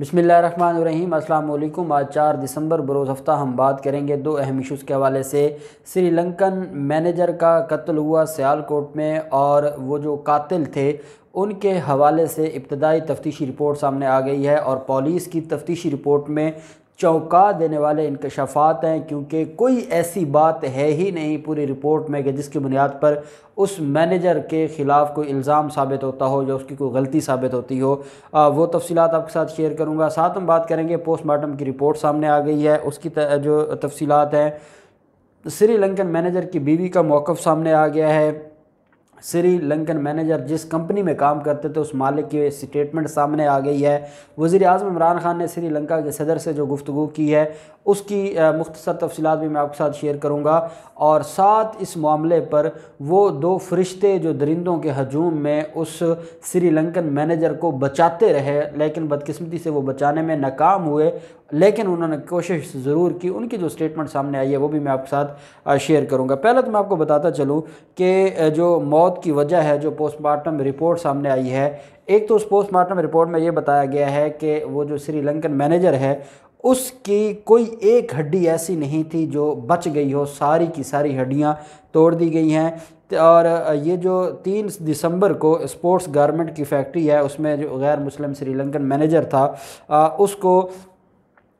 बिसमीम् अल्लाम आज चार दिसंबर बरोज़ हफ़्ता हम बात करेंगे दो अहम इशूज़ के हवाले से श्रीलंकन मैनेजर का कत्ल हुआ सियालकोट में और वो जो कातिल थे उनके हवाले से इब्तदाई तफ्तीशी रिपोर्ट सामने आ गई है और पुलिस की तफ्तीशी रिपोर्ट में चौंका देने वाले इंकशाफात हैं क्योंकि कोई ऐसी बात है ही नहीं पूरी रिपोर्ट में कि जिसकी बुनियाद पर उस मैनेजर के ख़िलाफ़ कोई इल्ज़ाम साबित होता हो या उसकी कोई गलती साबित होती हो आ, वो तफसीत आपके साथ शेयर करूँगा साथ हम बात करेंगे पोस्टमार्टम की रिपोर्ट सामने आ गई है उसकी त, जो तफसीत हैं श्रीलंकन मैनेजर की बीवी का मौक़ सामने आ गया है श्रीलंकन मैनेजर जिस कंपनी में काम करते थे उस मालिक की स्टेटमेंट सामने आ गई है वज़ी अजम इमरान खान ने श्रीलंका के सदर से जो गुफ्तु की है उसकी मुख्तर तफसीत भी मैं आपके साथ शेयर करूँगा और साथ इस मामले पर वो दो फरिश्ते जो दरिंदों के हजूम में उस श्रीलंकन मैनेजर को बचाते रहे लेकिन बदकस्मती से वो बचाने में नाकाम हुए लेकिन उन्होंने कोशिश ज़रूर की उनकी जो स्टेटमेंट सामने आई है वो भी मैं आपके साथ शेयर करूँगा पहले तो मैं आपको बताता चलूँ कि जो मौत की वजह है जो पोस्टमार्टम रिपोर्ट सामने आई है एक तो उस पोस्टमार्टम रिपोर्ट में ये बताया गया है कि वो जो श्रीलंकन मैनेजर है उसकी कोई एक हड्डी ऐसी नहीं थी जो बच गई हो सारी की सारी हड्डियाँ तोड़ दी गई हैं और ये जो तीन दिसंबर को स्पोर्ट्स गारमेंट की फैक्ट्री है उसमें जो गैर मुस्लिम श्रीलंकन मैनेजर था उसको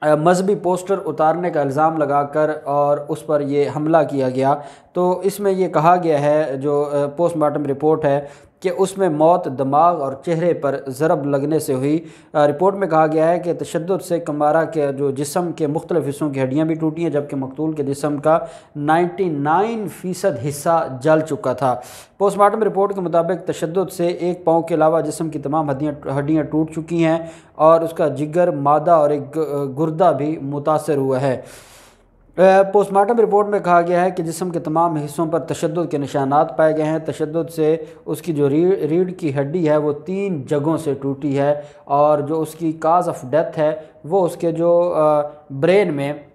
मजहबी पोस्टर उतारने का इल्ज़ाम लगाकर और उस पर ये हमला किया गया तो इसमें ये कहा गया है जो पोस्टमार्टम रिपोर्ट है कि उसमें मौत दिमाग और चेहरे पर ज़रब लगने से हुई रिपोर्ट में कहा गया है कि तशद से कमारा के जो जिसम के मुख्तलिफ हिस्सों की हड्डियाँ भी टूटी हैं जबकि मकतूल के जिसम का नाइन्टी नाइन फ़ीसद हिस्सा जल चुका था पोस्टमार्टम रिपोर्ट के मुताबिक तशद से एक पाँव के अलावा जिसम की तमाम हड्डियाँ हड्डियाँ टूट चुकी हैं और उसका जिगर मादा और एक गुर्दा भी मुतासर हुआ है पोस्टमार्टम रिपोर्ट में कहा गया है कि जिसम के तमाम हिस्सों पर तशद के निशानात पाए गए हैं तशद से उसकी जो रीढ़ रीढ़ की हड्डी है वो तीन जगहों से टूटी है और जो उसकी काज ऑफ डेथ है वो उसके जो ब्रेन में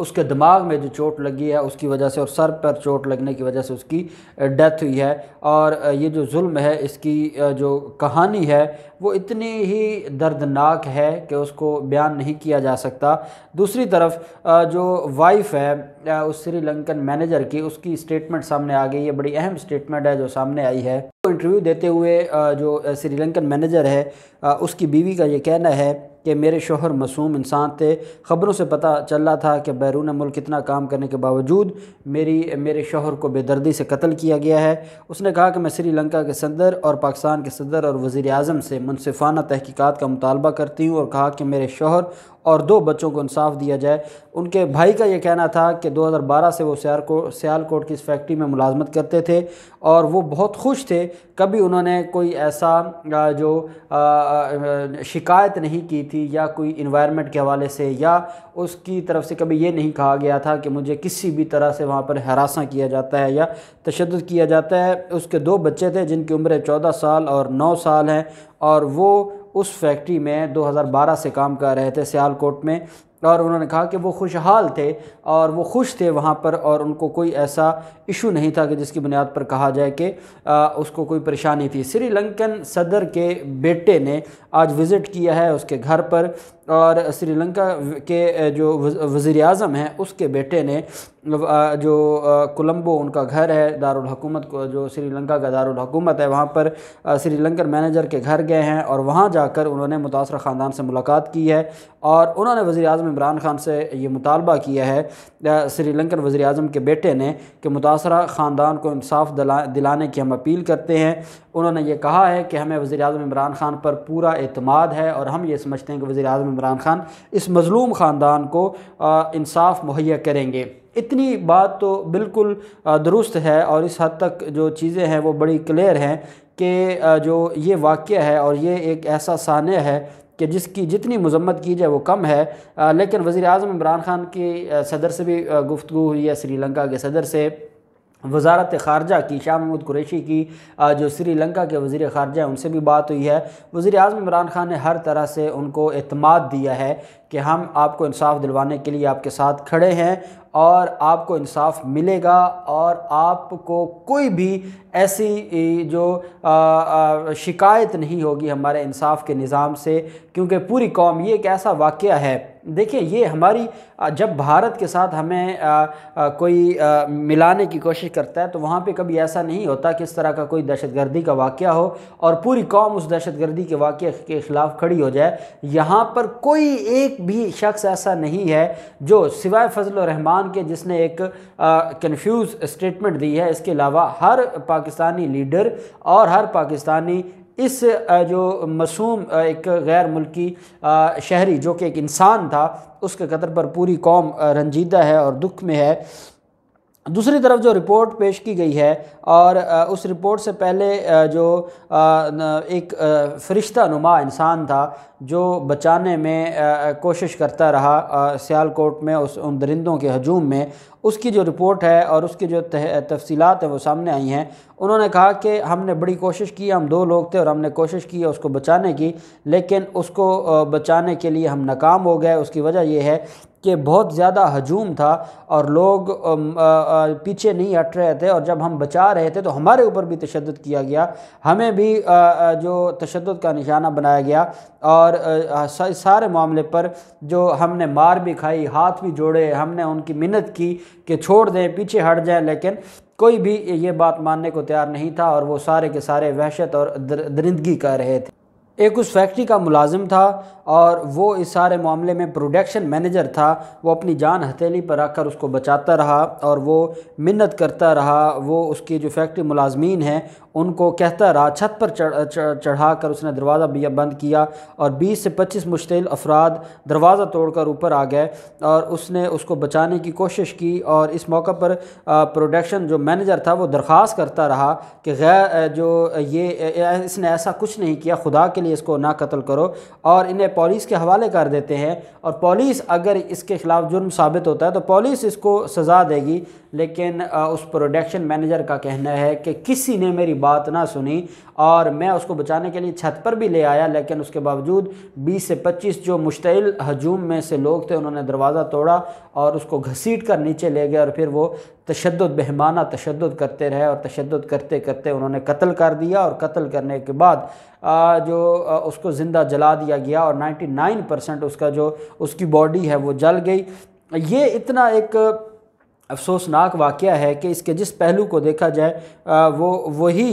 उसके दिमाग में जो चोट लगी है उसकी वजह से और सर पर चोट लगने की वजह से उसकी डेथ हुई है और ये जो जुल्म है इसकी जो कहानी है वो इतनी ही दर्दनाक है कि उसको बयान नहीं किया जा सकता दूसरी तरफ जो वाइफ है उस श्रीलंकन मैनेजर की उसकी स्टेटमेंट सामने आ गई है बड़ी अहम स्टेटमेंट है जो सामने आई है इंटरव्यू देते हुए जो श्रीलंकन मैनेजर है उसकी बीवी का ये कहना है कि मेरे शोहर मासूम इंसान थे ख़बरों से पता चल रहा था कि बैरून मुल्क इतना काम करने के बावजूद मेरी मेरे शोहर को बेदर्दी से कत्ल किया गया है उसने कहा कि मैं श्रीलंका के सदर और पाकिस्तान के सदर और वज़ी अजम से मुनफाना तहकीक़ात का मुतालबा करती हूँ और कहा कि मेरे शोहर और दो बच्चों को इंसाफ दिया जाए उनके भाई का ये कहना था कि 2012 से वो को सियालकोट की इस फैक्ट्री में मुलाजमत करते थे और वो बहुत खुश थे कभी उन्होंने कोई ऐसा जो शिकायत नहीं की थी या कोई इन्वायरमेंट के हवाले से या उसकी तरफ से कभी ये नहीं कहा गया था कि मुझे किसी भी तरह से वहाँ पर हरासा किया जाता है या तशद किया जाता है उसके दो बच्चे थे जिनकी उम्र चौदह साल और नौ साल हैं और वो उस फैक्ट्री में 2012 से काम कर रहे थे सियालकोट में और उन्होंने कहा कि वो खुशहाल थे और वो खुश थे वहाँ पर और उनको कोई ऐसा इशू नहीं था कि जिसकी बुनियाद पर कहा जाए कि उसको कोई परेशानी थी श्रीलंकन सदर के बेटे ने आज विज़िट किया है उसके घर पर और श्रीलंका के जो वज़ी अजम हैं उसके बेटे ने जो कोलंबो उनका घर है को जो श्रीलंका का दारुलकूमत है वहाँ पर श्रीलंकन मैनेजर के घर गए हैं और वहाँ जाकर उन्होंने मुतासर ख़ानदान से मुलाकात की है और उन्होंने वज़ी अजम इमरान खान से ये मुतालबा किया है श्रीलंकन वज़ी अजम के बेटे ने कि मुतासर ख़ानदान को इंसाफ दिला दिलाने की हम अपील करते हैं उन्होंने ये कहा है कि हमें वज़ी अजम इमरान ख़ान पर पूरा अतमाद है और हम ये समझते हैं कि वज़ी अजम इमरान ख़ान इस मज़लूम ख़ानदान को इंसाफ मुहैया करेंगे इतनी बात तो बिल्कुल दुरुस्त है और इस हद तक जो चीज़ें हैं वो बड़ी क्लियर हैं कि जो ये वाक़ है और ये एक ऐसा सान्य है कि जिसकी जितनी मजम्मत की जाए वो कम है लेकिन वज़ी अजम इमरान ख़ान की सदर से भी गुफ्तु हुई है श्रीलंका के सदर से वजारत खारजा की शाह महमूद कुरैशी की जो श्रीलंका के वज़ी खारजा हैं उनसे भी बात हुई है वज़ी अजम इमरान खान ने हर तरह से उनको अतमाद दिया है कि हम आपको इंसाफ दिलवाने के लिए आपके साथ खड़े हैं और आपको इंसाफ मिलेगा और आपको कोई भी ऐसी जो शिकायत नहीं होगी हमारे इंसाफ के निज़ाम से क्योंकि पूरी कौम ये एक ऐसा वाक़ है देखिए ये हमारी जब भारत के साथ हमें आ, आ, कोई आ, मिलाने की कोशिश करता है तो वहाँ पे कभी ऐसा नहीं होता कि इस तरह का कोई दहशतगर्दी का वाक़ हो और पूरी कौम उस दहशतगर्दी के वाक़ के ख़िलाफ़ खड़ी हो जाए यहाँ पर कोई एक भी शख्स ऐसा नहीं है जो सिवाय फजल रहमान तालिबान के जिसने एक कन्फ्यूज़ स्टेटमेंट दी है इसके अलावा हर पाकिस्तानी लीडर और हर पाकिस्तानी इस जो मसूम एक गैर मुल्की शहरी जो कि एक इंसान था उसके कदर पर पूरी कौम रंजीदा है और दुख में है दूसरी तरफ जो रिपोर्ट पेश की गई है और उस रिपोर्ट से पहले जो एक फरिश्ता नुमा इंसान था जो बचाने में कोशिश करता रहा सियालकोट में उस उन दरिंदों के हजूम में उसकी जो रिपोर्ट है और उसकी जो तफसीलात हैं वो सामने आई हैं उन्होंने कहा कि हमने बड़ी कोशिश की हम दो लोग थे और हमने कोशिश की उसको बचाने की लेकिन उसको बचाने के लिए हम नाकाम हो गए उसकी वजह यह है के बहुत ज़्यादा हजूम था और लोग पीछे नहीं हट रहे थे और जब हम बचा रहे थे तो हमारे ऊपर भी तशद किया गया हमें भी जो तशद का निशाना बनाया गया और सारे मामले पर जो हमने मार भी खाई हाथ भी जोड़े हमने उनकी मिन्नत की कि छोड़ दें पीछे हट जाएँ लेकिन कोई भी ये बात मानने को तैयार नहीं था और वो सारे के सारे वहशत और दरिंदगी कर रहे थे एक उस फैक्ट्री का मुलाजिम था और वो इस सारे मामले में प्रोडक्शन मैनेजर था वो अपनी जान हथेली पर रखकर उसको बचाता रहा और वो मिन्नत करता रहा वो उसकी जो फैक्ट्री मुलाजमीन हैं उनको कहता रहा छत पर चढ़ा कर उसने दरवाज़ा बंद किया और 20 से 25 मुश्तिल अफराद दरवाज़ा तोड़कर ऊपर आ गए और उसने उसको बचाने की कोशिश की और इस मौका पर प्रोडक्शन जो मैनेजर था वो दरख्वास्त करता रहा कि गैर जो ये इसने ऐसा कुछ नहीं किया खुदा के लिए इसको ना कत्ल करो और इन्हें पुलिस के हवाले कर देते हैं और पुलिस अगर इसके ख़िलाफ़ जुर्म साबित होता है तो पुलिस इसको सज़ा देगी लेकिन उस प्रोडक्शन मैनेजर का कहना है कि किसी ने मेरी बात ना सुनी और मैं उसको बचाने के लिए छत पर भी ले आया लेकिन उसके बावजूद 20 से 25 जो मुश्तिल हजूम में से लोग थे उन्होंने दरवाज़ा तोड़ा और उसको घसीट कर नीचे ले गए और फिर वो तशद बहमाना तशद करते रहे और तशद करते करते उन्होंने कत्ल कर दिया और कत्ल करने के बाद जो उसको ज़िंदा जला दिया गया और 99 परसेंट उसका जो उसकी बॉडी है वो जल गई ये इतना एक अफसोसनाक वाक़ है कि इसके जिस पहलू को देखा जाए वो वही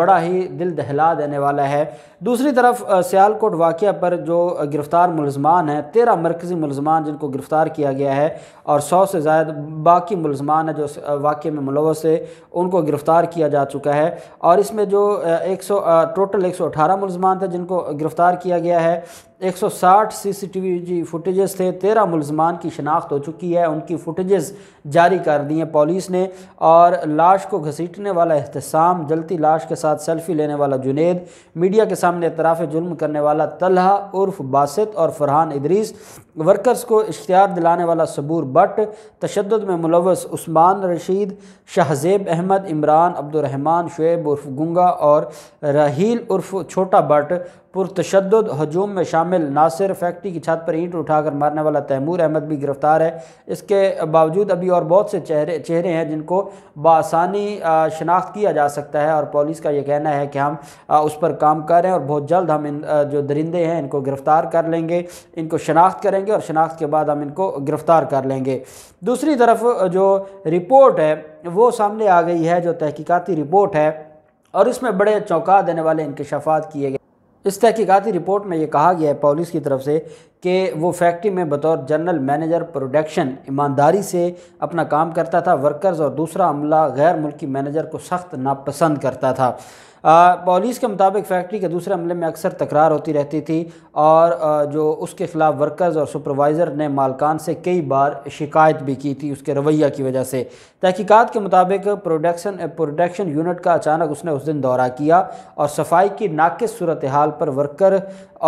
बड़ा ही दिल दहला देने वाला है दूसरी तरफ सियालकोट वाक़ पर जो गिरफ़्तार मुलजमान हैं तेरह मरकज़ी मुलजमान जिनको गिरफ़्तार किया गया है और सौ से ज़्यादा बाकी मुलजमान हैं जो वाक़े में मुलवस है उनको गिरफ़्तार किया जा चुका है और इसमें जो एक सौ टोटल एक सौ अठारह मुलजमान थे जिनको गिरफ़्तार किया गया है 160 सीसीटीवी फुटेजेस थे तेरह मुलजमान की शनाख्त हो चुकी है उनकी फुटेजेस जारी कर दी हैं पुलिस ने और लाश को घसीटने वाला एहतसाम जलती लाश के साथ सेल्फी लेने वाला जुनेद मीडिया के साथ सामने इतराफ़ जुल्म करने वाला तलहा उर्फ बासित और फरहान इदरीस वर्कर्स को इश्तार दिलाने वाला सबूर बट तशद में मुलवस उस्मान रशीद शाहजेब अहमद इमरान अब्दुलरहमान शुएब उर्फ गुंगा और रहील उर्फ छोटा बट पुरतशद हजूम में शामिल नासिर फैक्ट्री की छत पर ईंट उठाकर मारने वाला तैमूर अहमद भी गिरफ्तार है इसके बावजूद अभी और बहुत से चेहरे चेहरे हैं जिनको बसानी शनाख्त किया जा सकता है और पुलिस का ये कहना है कि हम उस पर काम कर रहे हैं और बहुत जल्द हम इन जो दरिंदे हैं इनको गिरफ़्तार कर लेंगे इनको शनाख्त करेंगे और शनाख्त के बाद हम इनको गिरफ़्तार कर लेंगे दूसरी तरफ जो रिपोर्ट है वो सामने आ गई है जो तहकीकती रिपोर्ट है और इसमें बड़े चौंका देने वाले शफात किए गए इस तहकीकती रिपोर्ट में ये कहा गया है पुलिस की तरफ से कि वो फैक्ट्री में बतौर जनरल मैनेजर प्रोडक्शन ईमानदारी से अपना काम करता था वर्कर्स और दूसरा अमला गैर मुल्की मैनेजर को सख्त नापसंद करता था पॉलिस के मुताबिक फैक्ट्री के दूसरे अमले में अक्सर तकरार होती रहती थी और जो उसके ख़िलाफ़ वर्कर्स और सुपरवाइज़र ने मालकान से कई बार शिकायत भी की थी उसके रवैया की वजह से तहकीकात के मुताबिक प्रोडक्शन प्रोडक्शन यूनिट का अचानक उसने उस दिन दौरा किया और सफाई की नाकस सूरत हाल पर वर्कर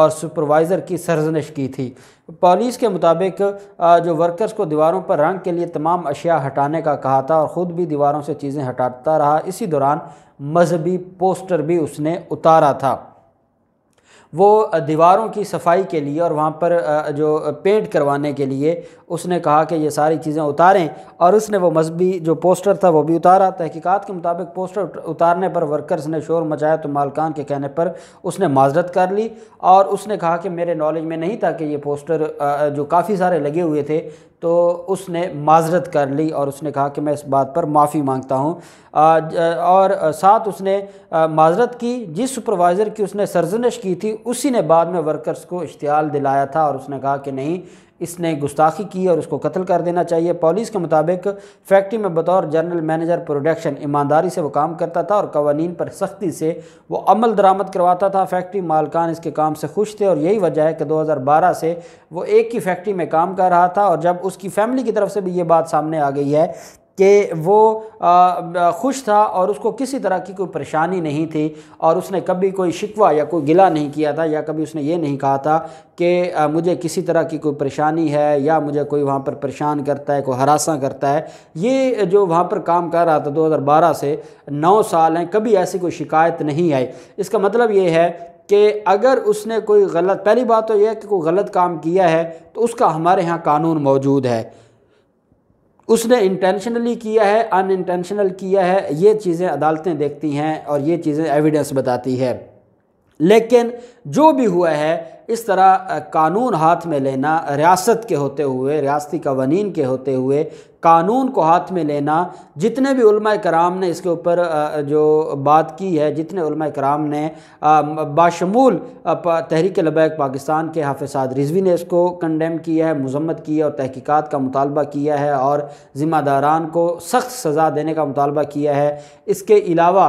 और सुपरवाइज़र की सरजनश की थी थी पुलिस के मुताबिक जो वर्कर्स को दीवारों पर रंग के लिए तमाम अशिया हटाने का कहा था और ख़ुद भी दीवारों से चीज़ें हटाता रहा इसी दौरान मजहबी पोस्टर भी उसने उतारा था वो दीवारों की सफाई के लिए और वहाँ पर जो पेंट करवाने के लिए उसने कहा कि ये सारी चीज़ें उतारें और उसने वो मजहबी जो पोस्टर था वो भी उतारा तहकीकात के मुताबिक पोस्टर उतारने पर वर्कर्स ने शोर मचाया तो मालकान के कहने पर उसने माजरत कर ली और उसने कहा कि मेरे नॉलेज में नहीं था कि ये पोस्टर जो काफ़ी सारे लगे हुए थे तो उसने माजरत कर ली और उसने कहा कि मैं इस बात पर माफ़ी मांगता हूँ और साथ उसने माजरत की जिस सुपरवाइज़र की उसने सरजनश की थी उसी ने बाद में वर्कर्स को इश्तियाल दिलाया था और उसने कहा कि नहीं इसने गुस्ताखी की और उसको कत्ल कर देना चाहिए पॉलिस के मुताबिक फैक्ट्री में बतौर जनरल मैनेजर प्रोडक्शन ईमानदारी से वो काम करता था और कवानीन पर सख्ती से वो अमल दरामद करवाता था फैक्ट्री मालकान इसके काम से खुश थे और यही वजह है कि 2012 से वो एक ही फैक्ट्री में काम कर रहा था और जब उसकी फैमिली की तरफ से भी ये बात सामने आ गई है कि वो खुश था और उसको किसी तरह की कोई परेशानी नहीं थी और उसने कभी कोई शिकवा या कोई गिला नहीं किया था या कभी उसने ये नहीं कहा था कि मुझे किसी तरह की कोई परेशानी है या मुझे कोई वहाँ पर परेशान करता है कोई हरासा करता है ये जो वहाँ पर काम कर रहा था 2012 से नौ साल हैं कभी ऐसी कोई शिकायत नहीं आई इसका मतलब ये है कि अगर उसने कोई गलत पहली बात तो यह है कि कोई गलत काम किया है तो उसका हमारे यहाँ कानून मौजूद है उसने इंटेंशनली किया है अनइंटेंशनल किया है ये चीज़ें अदालतें देखती हैं और ये चीज़ें एविडेंस बताती है लेकिन जो भी हुआ है इस तरह कानून हाथ में लेना रियासत के होते हुए रियाती कवानीन के होते हुए कानून को हाथ में लेना जितने भी कराम ने इसके ऊपर जो बात की है जितने कराम ने बाशमूल तहरीक लबैक पाकिस्तान के हाफ साद रिजवी ने इसको कंडेम किया है मजम्मत की है और तहकीकात का मुतालबा किया है और ज़िम्मेदारान को सख्त सज़ा देने का मुतालबा किया है इसके अलावा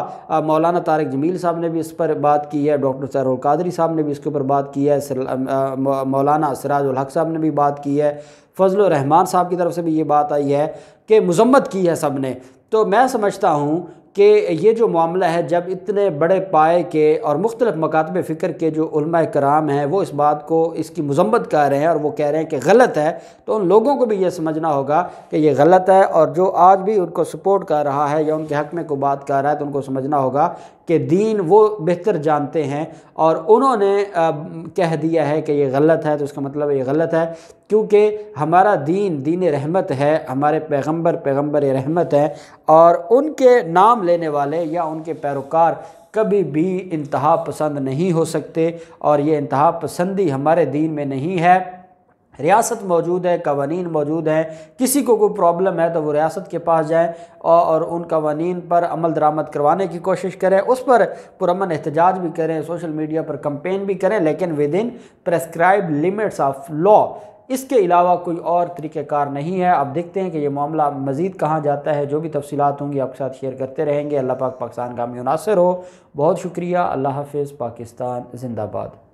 मौलाना तारक जमील साहब ने भी इस पर बात की है डॉक्टर सैरुल कादरी साहब ने भी इसके ऊपर बात की है मौलाना सराजुल हक साहब ने भी बात की है फजल रहमान साहब की तरफ से भी ये बात आई है कि मजम्मत की है सब ने तो मैं समझता हूँ कि ये जो मामला है जब इतने बड़े पाए के और मुख्तलिफ मकातब फ़िक्र के जो कराम हैं वो इस बात को इसकी मजम्मत कह रहे हैं और वो कह रहे हैं कि गलत है तो उन लोगों को भी ये समझना होगा कि ये गलत है और जो आज भी उनको सपोर्ट कर रहा है या उनके हक़ में कोई बात कर रहा है तो उनको समझना होगा कि दीन वो बेहतर जानते हैं और उन्होंने कह दिया है कि ये गलत है तो उसका मतलब ये गलत है क्योंकि हमारा दीन दीन रहमत है हमारे पैगंबर पैगंबर रहमत है और उनके नाम लेने वाले या उनके पैरोकार कभी भी इंतहा पसंद नहीं हो सकते और ये इंतहा पसंदी हमारे दीन में नहीं है रियासत मौजूद है कवानीन मौजूद हैं किसी को कोई प्रॉब्लम है तो वो रियासत के पास जाए और उन कवानीन पर अमल दरामद करवाने की कोशिश करें उस पर पुरमन एहतजाज भी करें सोशल मीडिया पर कंपेन भी करें लेकिन with in prescribe limits of law इसके अलावा कोई और तरीक़ार नहीं है अब देखते हैं कि ये मामला मज़ीद कहाँ जाता है जो भी तफसीत होंगी आपके साथ शेयर करते रहेंगे अल्लाह पाक पाकिस्तान का मुनासर हो बहुत शुक्रिया अल्लाह हाफिज़ पाकिस्तान जिंदाबाद